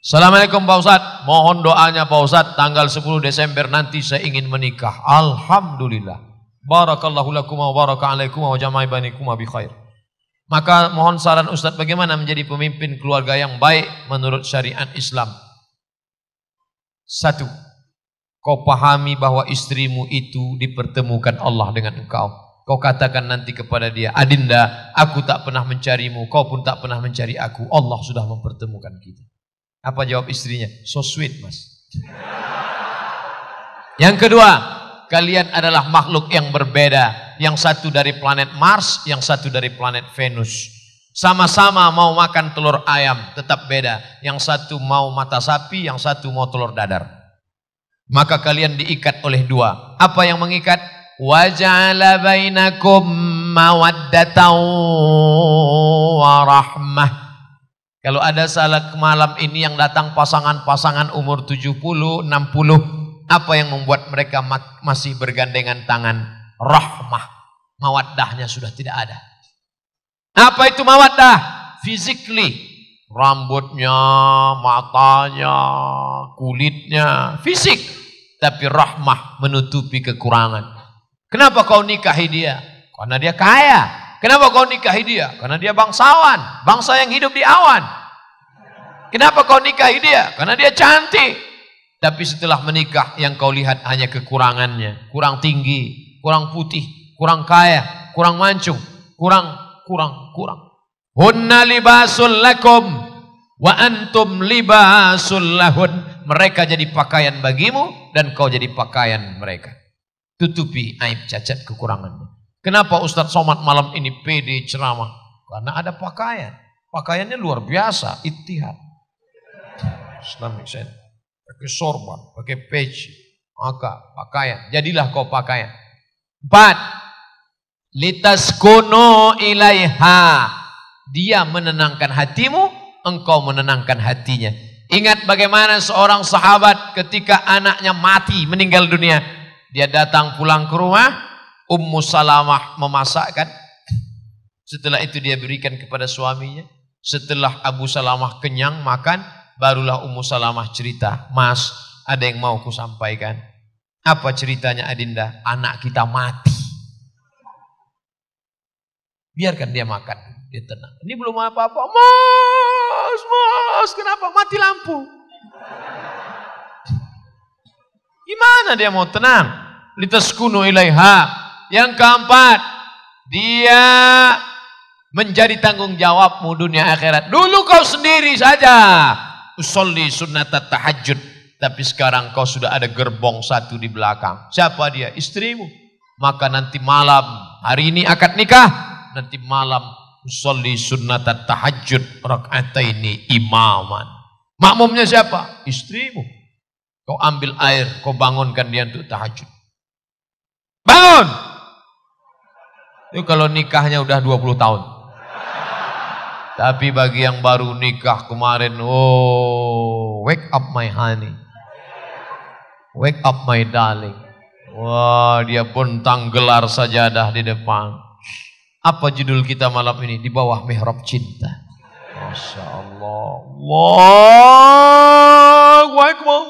Assalamualaikum Pak Ustadz, mohon doanya Pak Ustadz tanggal 10 Desember nanti saya ingin menikah. Alhamdulillah. Barakallahu lakum wa baraka alaikum wa jama'i bi khair. Maka mohon saran Ustaz bagaimana menjadi pemimpin keluarga yang baik menurut syariat Islam. Satu, kau pahami bahwa istrimu itu dipertemukan Allah dengan engkau. Kau katakan nanti kepada dia, Adinda, aku tak pernah mencarimu, kau pun tak pernah mencari aku. Allah sudah mempertemukan kita. Apa jawab istrinya? So sweet mas. Yang kedua, kalian adalah makhluk yang berbeda. Yang satu dari planet Mars, yang satu dari planet Venus. Sama-sama mau makan telur ayam, tetap beda. Yang satu mau mata sapi, yang satu mau telur dadar. Maka kalian diikat oleh dua. Apa yang mengikat? Waja'ala bainakum mawaddatan wa rahmah. Kalau ada salah malam ini yang datang pasangan-pasangan umur 70, 60, apa yang membuat mereka masih bergandengan tangan? Rahmah. Mawaddahnya sudah tidak ada. Apa itu mawaddah? Physically. Rambutnya, matanya, kulitnya. Fisik. Tapi rahmah menutupi kekurangan. Kenapa kau nikahi dia? Karena dia kaya. Kenapa kau nikahi dia? Karena dia bangsawan, bangsa yang hidup di awan. Kenapa kau nikahi dia? Karena dia cantik. Tapi setelah menikah yang kau lihat hanya kekurangannya, kurang tinggi, kurang putih, kurang kaya, kurang mancung, kurang kurang kurang. Hunna libasul lakum wa antum libasul lahun. Mereka jadi pakaian bagimu dan kau jadi pakaian mereka. Tutupi aib cacat kekuranganmu. Kenapa Ustadz Somad malam ini PD ceramah? Karena ada pakaian. Pakaiannya luar biasa, itihad. Islamic Center. Pakai sorban, pakai peci, maka pakaian. Jadilah kau pakaian. Empat, litas kono ilaiha. Dia menenangkan hatimu, engkau menenangkan hatinya. Ingat bagaimana seorang sahabat ketika anaknya mati, meninggal dunia. Dia datang pulang ke rumah, Ummu Salamah memasakkan. Setelah itu dia berikan kepada suaminya. Setelah Abu Salamah kenyang makan, barulah Ummu Salamah cerita, "Mas, ada yang mau ku sampaikan." Apa ceritanya Adinda? Anak kita mati. Biarkan dia makan, dia tenang. Ini belum apa-apa. Mas, mas, kenapa mati lampu? Gimana dia mau tenang? Litaskunu ilaiha yang keempat, dia menjadi tanggung jawabmu dunia akhirat. Dulu kau sendiri saja. Usolli sunnat tahajud. Tapi sekarang kau sudah ada gerbong satu di belakang. Siapa dia? Istrimu. Maka nanti malam, hari ini akad nikah. Nanti malam usolli sunnat tahajud ini imaman. Makmumnya siapa? Istrimu. Kau ambil air, kau bangunkan dia untuk tahajud. Bangun! Itu kalau nikahnya udah 20 tahun. Tapi bagi yang baru nikah kemarin, oh, wake up my honey. Wake up my darling. Wah, dia bentang gelar sajadah di depan. Apa judul kita malam ini? Di bawah mihrab cinta. Masya Allah. Allahu Akbar.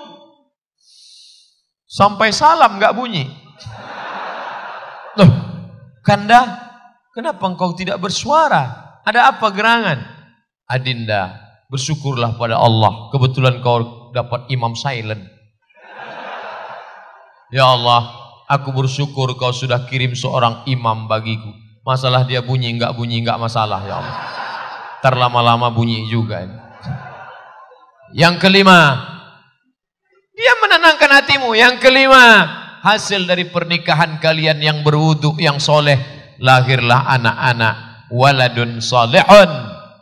Sampai salam gak bunyi. Loh, Kanda, kenapa engkau tidak bersuara? Ada apa gerangan? Adinda, bersyukurlah pada Allah. Kebetulan kau dapat imam silent. Ya Allah, aku bersyukur kau sudah kirim seorang imam bagiku. Masalah dia bunyi, enggak bunyi, enggak masalah ya Allah. Terlama-lama bunyi juga. Yang kelima, dia menenangkan hatimu. Yang kelima, hasil dari pernikahan kalian yang berwudu yang soleh lahirlah anak-anak waladun solehun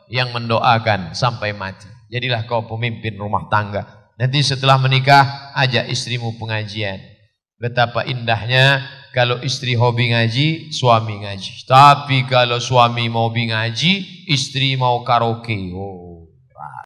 yang mendoakan sampai mati jadilah kau pemimpin rumah tangga nanti setelah menikah ajak istrimu pengajian betapa indahnya kalau istri hobi ngaji suami ngaji tapi kalau suami mau ngaji istri mau karaoke oh